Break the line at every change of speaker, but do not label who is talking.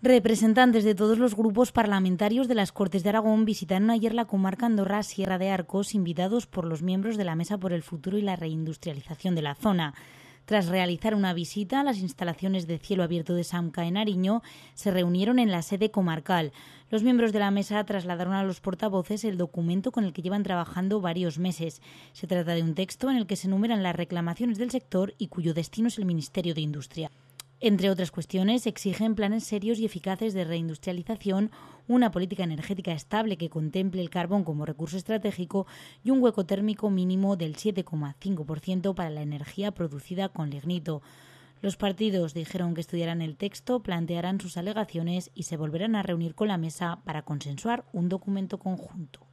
Representantes de todos los grupos parlamentarios de las Cortes de Aragón visitaron ayer la comarca Andorra Sierra de Arcos, invitados por los miembros de la Mesa por el Futuro y la Reindustrialización de la zona. Tras realizar una visita a las instalaciones de cielo abierto de Samca en Ariño, se reunieron en la sede comarcal. Los miembros de la mesa trasladaron a los portavoces el documento con el que llevan trabajando varios meses. Se trata de un texto en el que se enumeran las reclamaciones del sector y cuyo destino es el Ministerio de Industria. Entre otras cuestiones, exigen planes serios y eficaces de reindustrialización, una política energética estable que contemple el carbón como recurso estratégico y un hueco térmico mínimo del 7,5% para la energía producida con lignito. Los partidos dijeron que estudiarán el texto, plantearán sus alegaciones y se volverán a reunir con la mesa para consensuar un documento conjunto.